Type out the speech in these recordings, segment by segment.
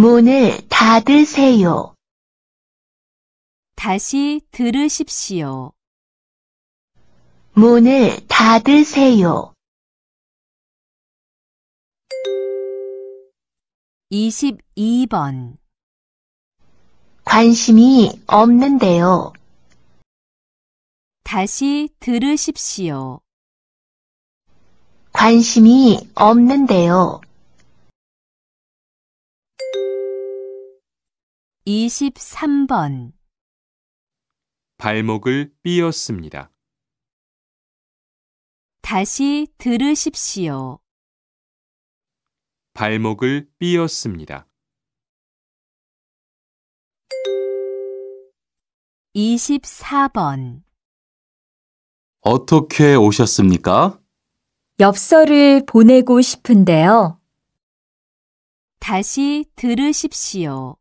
문을 닫으세요. 다시 들으십시오. 문을 닫으세요. 22번 관심이 없는데요. 다시 들으십시오. 관심이 없는데요. 23번 발목을 삐었습니다. 다시 들으십시오. 발목을 삐었습니다. 24번 어떻게 오셨습니까? 엽서를 보내고 싶은데요. 다시 들으십시오.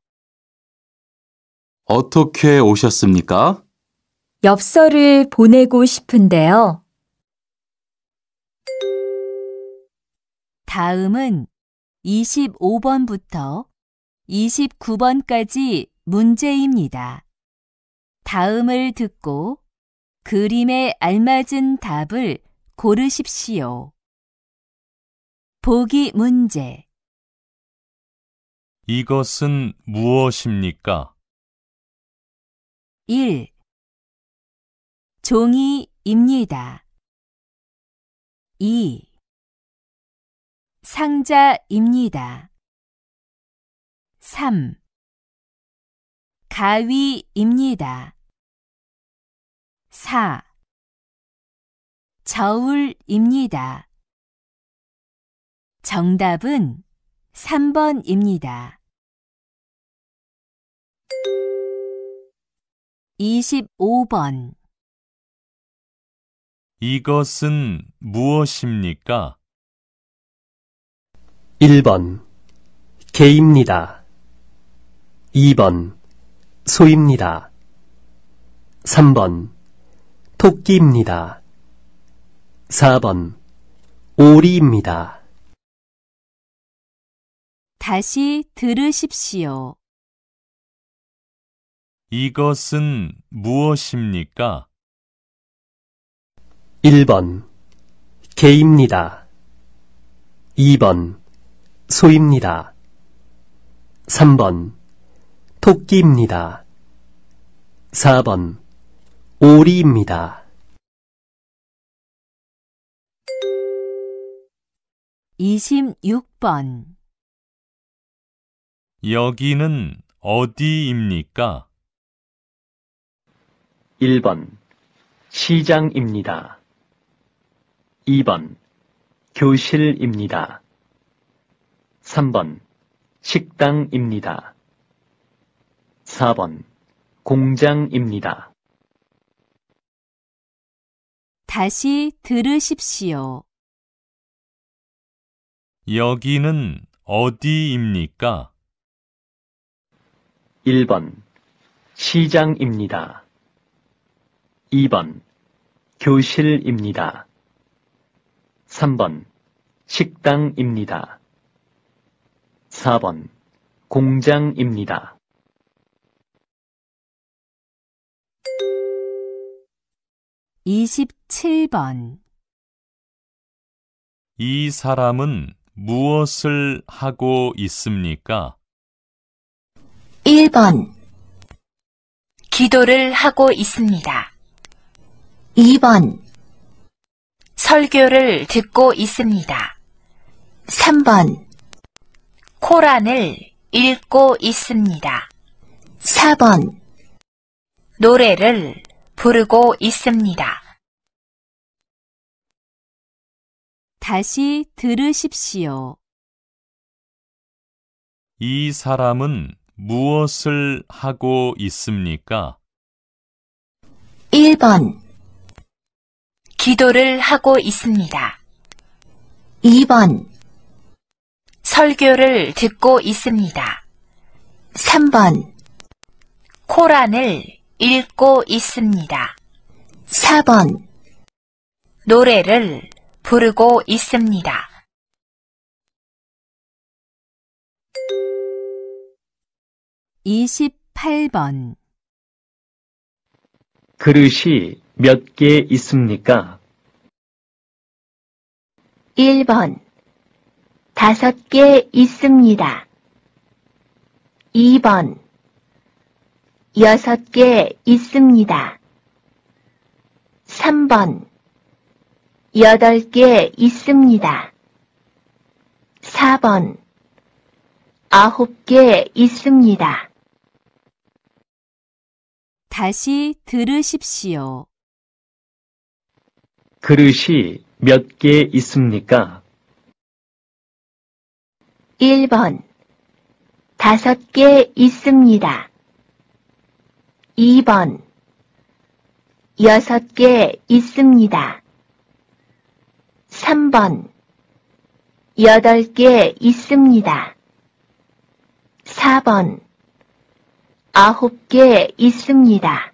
어떻게 오셨습니까? 엽서를 보내고 싶은데요. 다음은 25번부터 29번까지 문제입니다. 다음을 듣고 그림에 알맞은 답을 고르십시오. 보기 문제 이것은 무엇입니까? 1. 종이입니다. 2. 상자입니다. 3. 가위입니다. 4. 저울입니다. 정답은 3번입니다. 25번 이것은 무엇입니까? 1번 개입니다. 2번 소입니다. 3번 토끼입니다. 4번 오리입니다. 다시 들으십시오. 이것은 무엇입니까? 1번 개입니다. 2번 소입니다. 3번 토끼입니다. 4번 오리입니다. 26번 여기는 어디입니까? 1번 시장입니다. 2번 교실입니다. 3번 식당입니다. 4번 공장입니다. 다시 들으십시오. 여기는 어디입니까? 1번 시장입니다. 2번 교실입니다. 3번 식당입니다. 4번 공장입니다. 27번 이 사람은 무엇을 하고 있습니까? 1번 기도를 하고 있습니다. 2번 설교를 듣고 있습니다. 3번 코란을 읽고 있습니다. 4번 노래를 부르고 있습니다. 다시 들으십시오. 이 사람은 무엇을 하고 있습니까? 1번 기도를 하고 있습니다. 2번 설교를 듣고 있습니다. 3번 코란을 읽고 있습니다. 4번 노래를 부르고 있습니다. 28번 그릇이 몇 개 있습니까? 1번 다섯 개 있습니다. 2번 여섯 개 있습니다. 3번 여덟 개 있습니다. 4번 아홉 개 있습니다. 다시 들으십시오. 그릇이 몇 개 있습니까? 1번 다섯 개 있습니다. 2번 여섯 개 있습니다. 3번 여덟 개 있습니다. 4번 아홉 개 있습니다.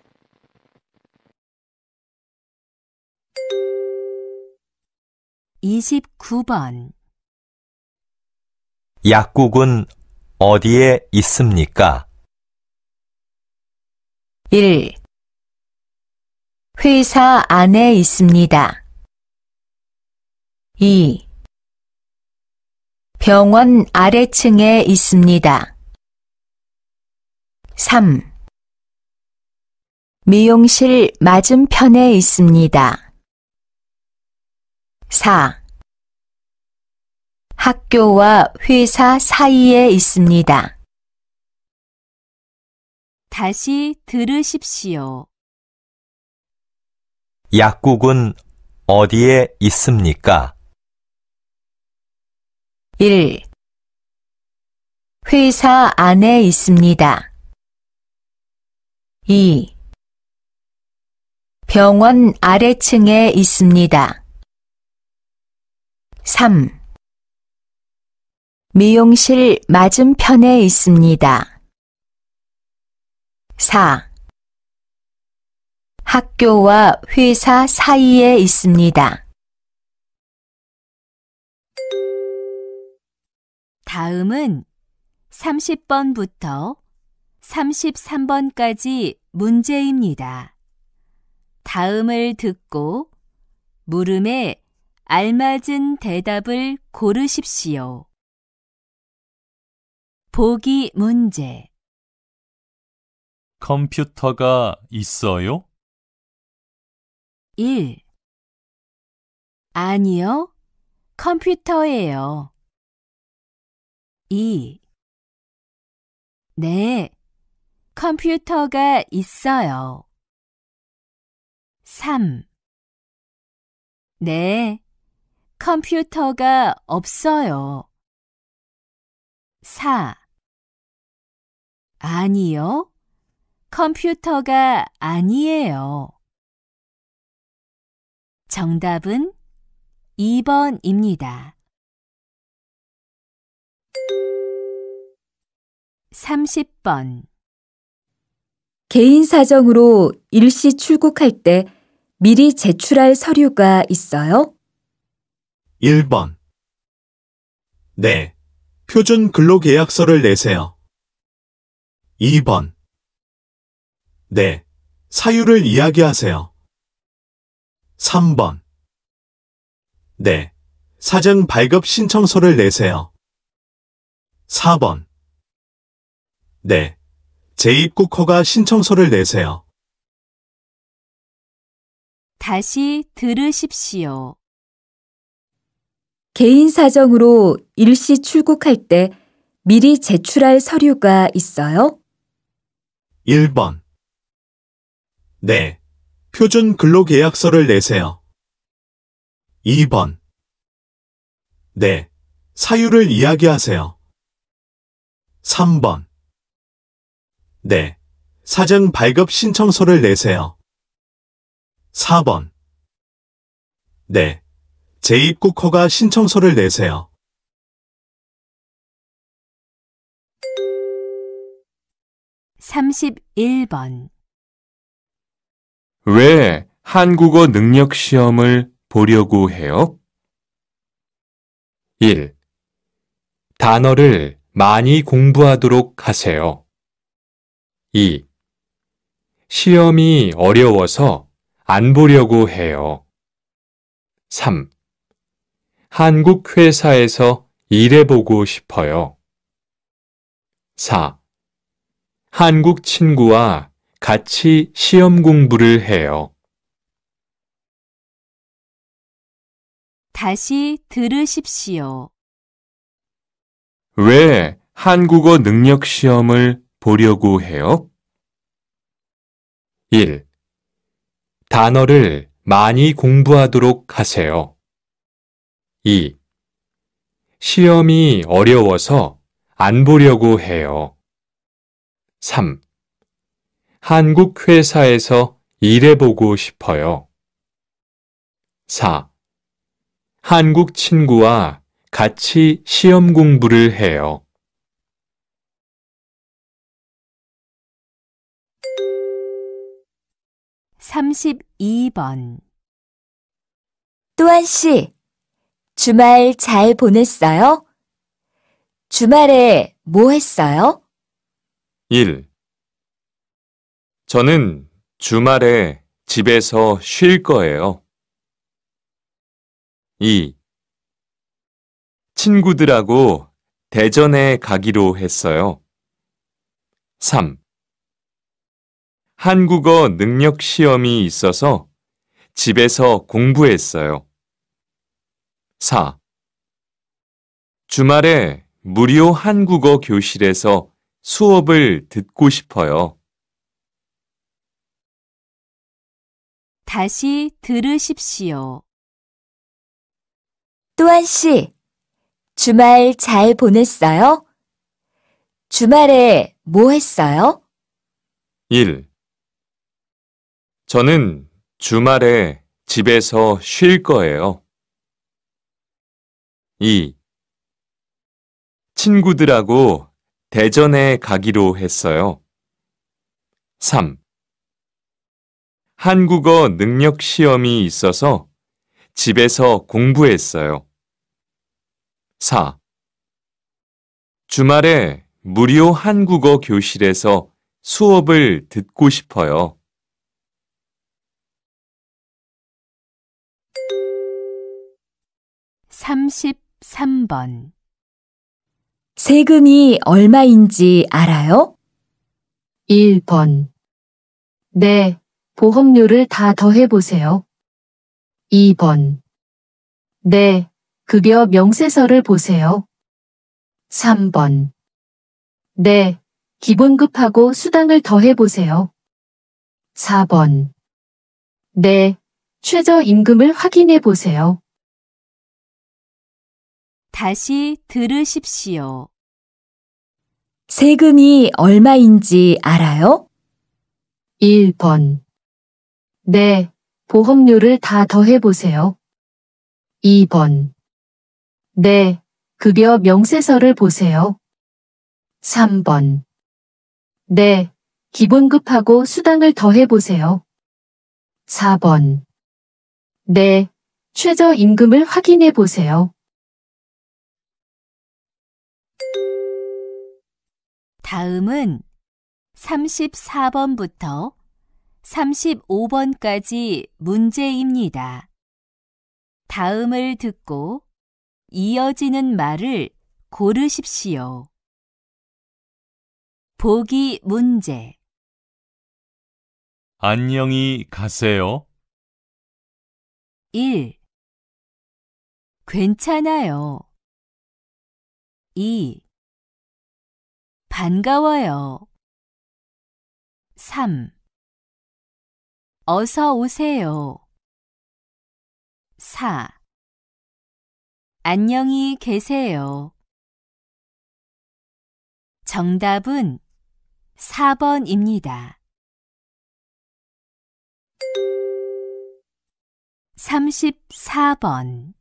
29번 약국은 어디에 있습니까? 1. 회사 안에 있습니다. 2. 병원 아래층에 있습니다. 3. 미용실 맞은편에 있습니다. 4. 학교와 회사 사이에 있습니다. 다시 들으십시오. 약국은 어디에 있습니까? 1. 회사 안에 있습니다. 2. 병원 아래층에 있습니다. 3. 미용실 맞은편에 있습니다. 4. 학교와 회사 사이에 있습니다. 다음은 30번부터 33번까지 문제입니다. 다음을 듣고 물음에 알맞은 대답을 고르십시오. 보기 문제 컴퓨터가 있어요? 1. 아니요, 컴퓨터예요. 2. 네, 컴퓨터가 있어요. 3. 네, 컴퓨터가 없어요. 4. 아니요. 컴퓨터가 아니에요. 정답은 2번입니다. 30번 개인 사정으로 일시 출국할 때 미리 제출할 서류가 있어요? 1번 네. 표준 근로계약서를 내세요. 2번 네. 사유를 이야기하세요. 3번 네. 사전 발급 신청서를 내세요. 4번 네. 재입국 허가 신청서를 내세요. 다시 들으십시오. 개인 사정으로 일시 출국할 때 미리 제출할 서류가 있어요? 1번. 네. 표준 근로계약서를 내세요. 2번. 네. 사유를 이야기하세요. 3번. 네. 사전 발급 신청서를 내세요. 4번. 네. 재입국 허가 신청서를 내세요. 삼십번왜 한국어 능력 시험을 보려고 해요? 1. 단어를 많이 공부하도록 하세요. 2. 시험이 어려워서 안 보려고 해요. 3. 한국 회사에서 일해보고 싶어요. 4. 한국 친구와 같이 시험 공부를 해요. 다시 들으십시오. 왜 한국어 능력 시험을 보려고 해요? 1. 단어를 많이 공부하도록 하세요. 2. 시험이 어려워서 안 보려고 해요. 3. 한국 회사에서 일해보고 싶어요. 4. 한국 친구와 같이 시험 공부를 해요. (32번) 또한 씨, 주말 잘 보냈어요? 주말에 뭐 했어요? 1. 저는 주말에 집에서 쉴 거예요. 2. 친구들하고 대전에 가기로 했어요. 3. 한국어 능력 시험이 있어서 집에서 공부했어요. 4. 주말에 무료 한국어 교실에서 수업을 듣고 싶어요. 다시 들으십시오. 또한 씨, 주말 잘 보냈어요? 주말에 뭐 했어요? 1. 저는 주말에 집에서 쉴 거예요. 2. 친구들하고 대전에 가기로 했어요. 3. 한국어 능력 시험이 있어서 집에서 공부했어요. 4. 주말에 무료 한국어 교실에서 수업을 듣고 싶어요. 삼십 3번 세금이 얼마인지 알아요? 1번 네, 보험료를 다 더해보세요. 2번 네, 급여 명세서를 보세요. 3번 네, 기본급하고 수당을 더해보세요. 4번 네, 최저임금을 확인해보세요. 다시 들으십시오. 세금이 얼마인지 알아요? 1번. 네, 보험료를 다 더해보세요. 2번. 네, 급여 명세서를 보세요. 3번. 네, 기본급하고 수당을 더해보세요. 4번. 네, 최저임금을 확인해보세요. 다음은 34번부터 35번까지 문제입니다. 다음을 듣고 이어지는 말을 고르십시오. 보기 문제 안녕히 가세요. 1. 괜찮아요. 2. 반가워요. 3. 어서 오세요. 4. 안녕히 계세요. 정답은 4번입니다. 34번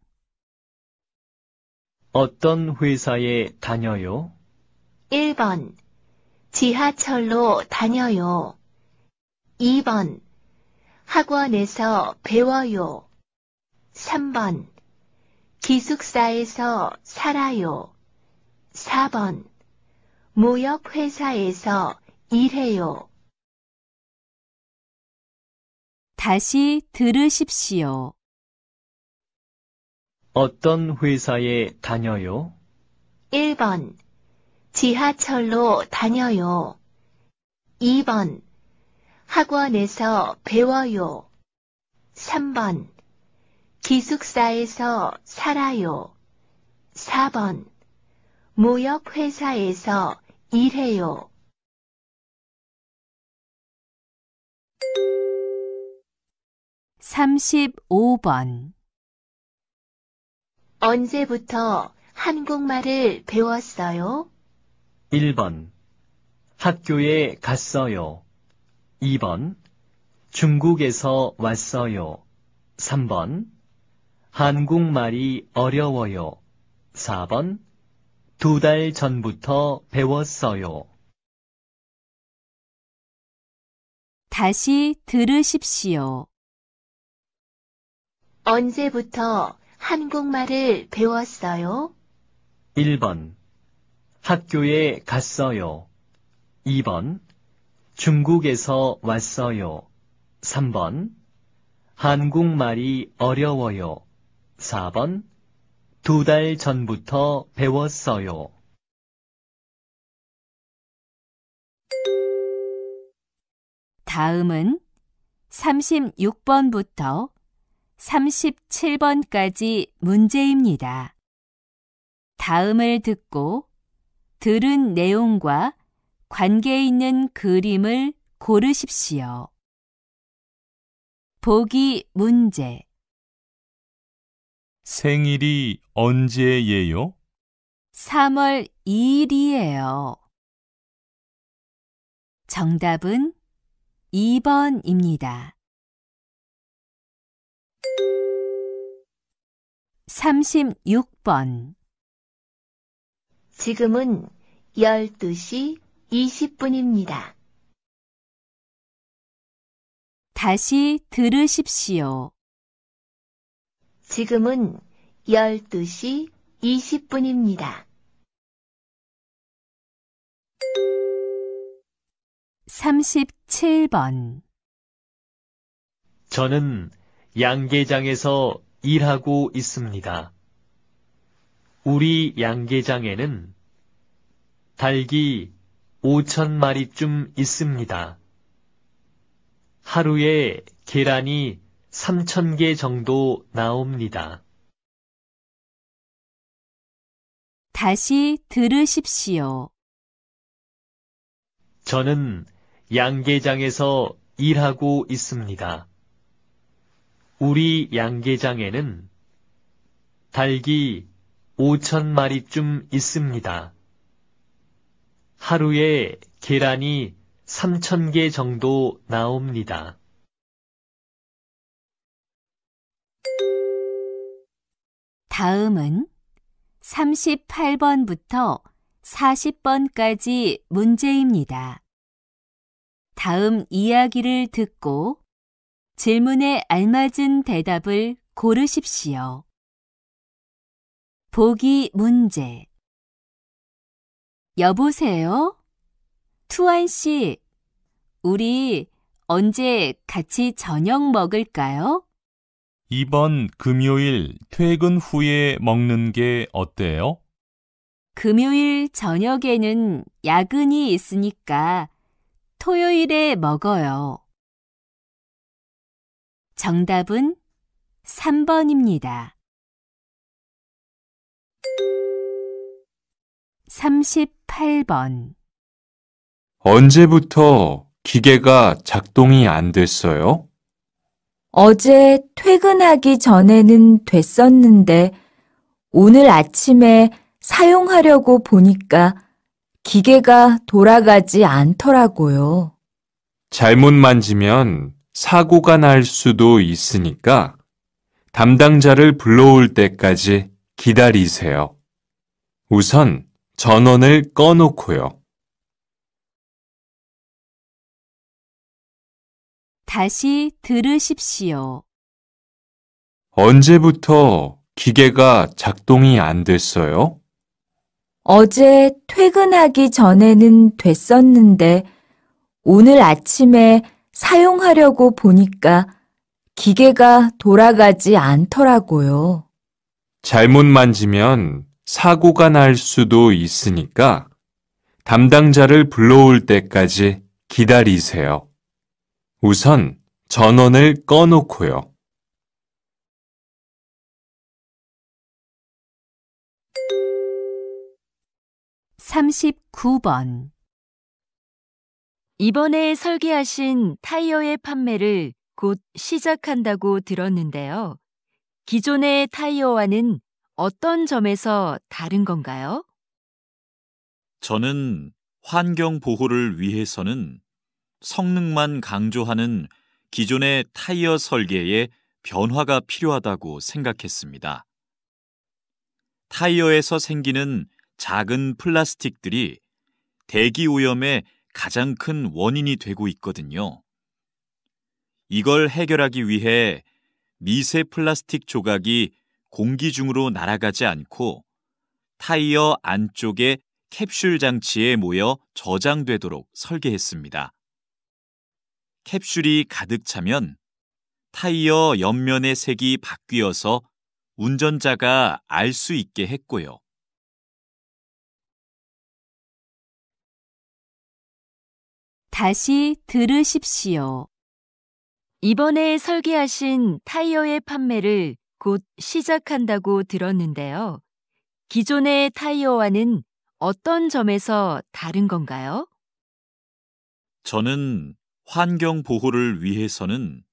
어떤 회사에 다녀요? 1번. 지하철로 다녀요. 2번. 학원에서 배워요. 3번. 기숙사에서 살아요. 4번. 무역회사에서 일해요. 다시 들으십시오. 어떤 회사에 다녀요? 1번. 지하철로 다녀요. 2번. 학원에서 배워요. 3번. 기숙사에서 살아요. 4번. 무역회사에서 일해요. 35번 언제부터 한국말을 배웠어요? 1번 학교에 갔어요. 2번 중국에서 왔어요. 3번 한국말이 어려워요. 4번 두 달 전부터 배웠어요. 다시 들으십시오. 언제부터 한국말을 배웠어요? 1번 학교에 갔어요. 2번. 중국에서 왔어요. 3번. 한국말이 어려워요. 4번. 두 달 전부터 배웠어요. 다음은 36번부터 37번까지 문제입니다. 다음을 듣고 들은 내용과 관계 있는 그림을 고르십시오. 보기 문제 생일이 언제예요? 3월 2일이에요. 정답은 2번입니다. 36번 지금은 12시 20분입니다. 다시 들으십시오. 지금은 12시 20분입니다. 37번 저는 양계장에서 일하고 있습니다. 우리 양계장에는 닭이 5천 마리쯤 있습니다. 하루에 계란이 3천 개 정도 나옵니다. 다시 들으십시오. 저는 양계장에서 일하고 있습니다. 우리 양계장에는 닭이 5천 마리쯤 있습니다. 하루에 계란이 3천 개 정도 나옵니다. 다음은 38번부터 40번까지 문제입니다. 다음 이야기를 듣고 질문에 알맞은 대답을 고르십시오. 보기 문제. 여보세요? 투안 씨, 우리 언제 같이 저녁 먹을까요? 이번 금요일 퇴근 후에 먹는 게 어때요? 금요일 저녁에는 야근이 있으니까 토요일에 먹어요. 정답은 3번입니다. 38번 언제부터 기계가 작동이 안 됐어요? 어제 퇴근하기 전에는 됐었는데 오늘 아침에 사용하려고 보니까 기계가 돌아가지 않더라고요. 잘못 만지면 사고가 날 수도 있으니까 담당자를 불러올 때까지 기다리세요. 우선 전원을 꺼놓고요. 다시 들으십시오. 언제부터 기계가 작동이 안 됐어요? 어제 퇴근하기 전에는 됐었는데 오늘 아침에 사용하려고 보니까 기계가 돌아가지 않더라고요. 잘못 만지면 사고가 날 수도 있으니까 담당자를 불러올 때까지 기다리세요. 우선 전원을 꺼놓고요. 3 9번 이번에 설계하신 타이어의 판매를 곧 시작한다고 들었는데요. 기존의 타이어와는 어떤 점에서 다른 건가요? 저는 환경 보호를 위해서는 성능만 강조하는 기존의 타이어 설계에 변화가 필요하다고 생각했습니다. 타이어에서 생기는 작은 플라스틱들이 대기 오염의 가장 큰 원인이 되고 있거든요. 이걸 해결하기 위해 미세 플라스틱 조각이 공기 중으로 날아가지 않고 타이어 안쪽에 캡슐 장치에 모여 저장되도록 설계했습니다. 캡슐이 가득 차면 타이어 옆면의 색이 바뀌어서 운전자가 알 수 있게 했고요. 다시 들으십시오. 이번에 설계하신 타이어의 판매를 곧 시작한다고 들었는데요. 기존의 타이어와는 어떤 점에서 다른 건가요? 저는 환경 보호를 위해서는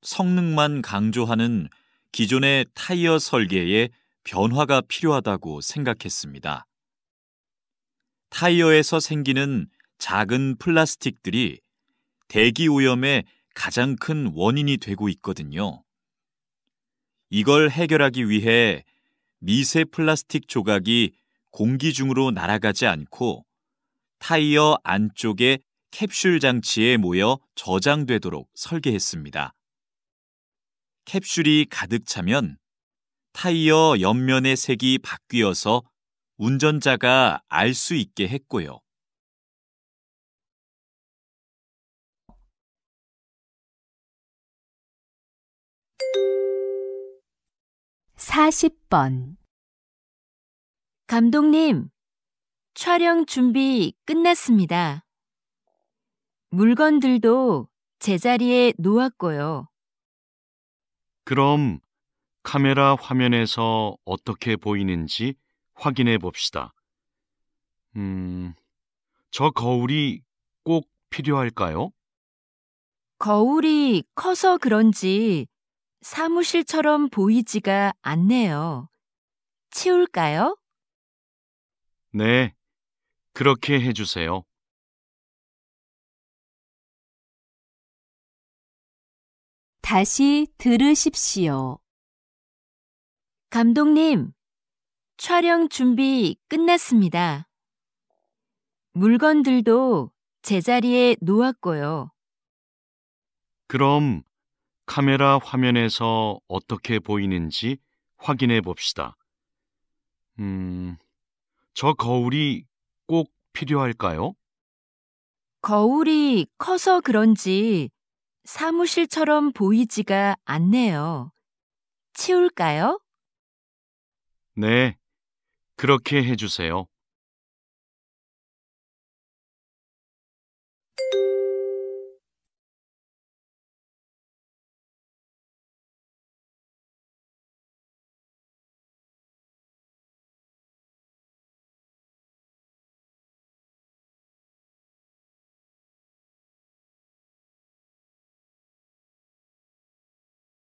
성능만 강조하는 기존의 타이어 설계에 변화가 필요하다고 생각했습니다. 타이어에서 생기는 작은 플라스틱들이 대기 오염에 가장 큰 원인이 되고 있거든요. 이걸 해결하기 위해 미세 플라스틱 조각이 공기 중으로 날아가지 않고 타이어 안쪽에 캡슐 장치에 모여 저장되도록 설계했습니다. 캡슐이 가득 차면 타이어 옆면의 색이 바뀌어서 운전자가 알 수 있게 했고요. 40번 감독님, 촬영 준비 끝났습니다. 물건들도 제자리에 놓았고요. 그럼 카메라 화면에서 어떻게 보이는지 확인해 봅시다. 음, 저 거울이 꼭 필요할까요? 거울이 커서 그런지 사무실처럼 보이지가 않네요. 치울까요? 네, 그렇게 해주세요. 다시 들으십시오. 감독님, 촬영 준비 끝났습니다. 물건들도 제자리에 놓았고요. 그럼 카메라 화면에서 어떻게 보이는지 확인해 봅시다. 음, 저 거울이 꼭 필요할까요? 거울이 커서 그런지 사무실처럼 보이지가 않네요. 치울까요? 네, 그렇게 해주세요.